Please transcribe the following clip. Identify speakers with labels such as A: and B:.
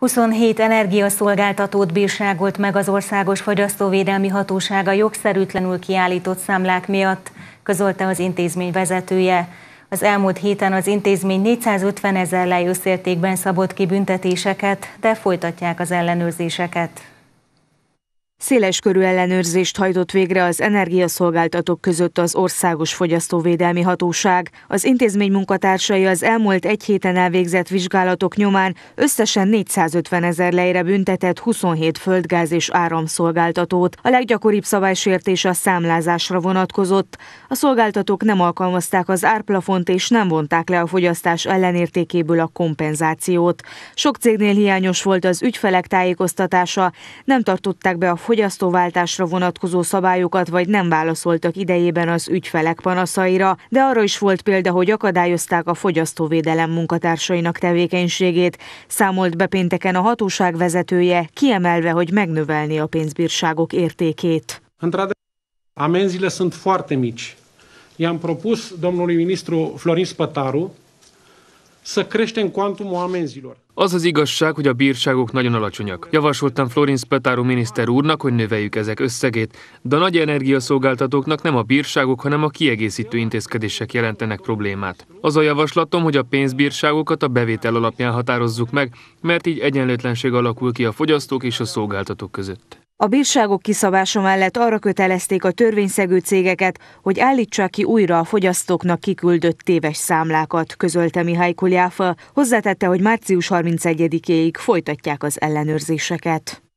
A: 27 energiaszolgáltatót bírságolt meg az Országos Fogyasztóvédelmi Hatósága jogszerűtlenül kiállított számlák miatt, közölte az intézmény vezetője. Az elmúlt héten az intézmény 450 ezer lejösszértékben szabott ki büntetéseket, de folytatják az ellenőrzéseket.
B: Széleskörű ellenőrzést hajtott végre az energiaszolgáltatók között az Országos Fogyasztóvédelmi Hatóság. Az intézmény munkatársai az elmúlt egy héten elvégzett vizsgálatok nyomán összesen 450 ezer lejre büntetett 27 földgáz és áramszolgáltatót. A leggyakoribb szabálysértés a számlázásra vonatkozott. A szolgáltatók nem alkalmazták az árplafont és nem vonták le a fogyasztás ellenértékéből a kompenzációt. Sok cégnél hiányos volt az ügyfelek tájékoztatása, nem tartották be a fogyasztóváltásra vonatkozó szabályokat, vagy nem válaszoltak idejében az ügyfelek panaszaira, de arra is volt példa, hogy akadályozták a fogyasztóvédelem munkatársainak tevékenységét, számolt be pénteken a hatóság vezetője, kiemelve, hogy megnövelni a pénzbírságok
C: értékét. Amenziile sunt foarte mici. I-am propus domnului ministru Florin Spătaru să creștem cuantumul amenzilor. Az az
D: igazság, hogy a bírságok nagyon alacsonyak. Javasoltam Florence Petáru miniszter úrnak, hogy növeljük ezek összegét, de a nagy energiaszolgáltatóknak nem a bírságok, hanem a kiegészítő intézkedések jelentenek problémát. Az a javaslatom, hogy a pénzbírságokat a bevétel alapján határozzuk meg, mert így egyenlőtlenség alakul ki a fogyasztók és a szolgáltatók között.
B: A bírságok kiszabása mellett arra kötelezték a törvényszegő cégeket, hogy állítsák ki újra a fogyasztóknak kiküldött téves számlákat, közölte Mihály Kulyáfa, hozzátette, hogy március 31-éig folytatják az ellenőrzéseket.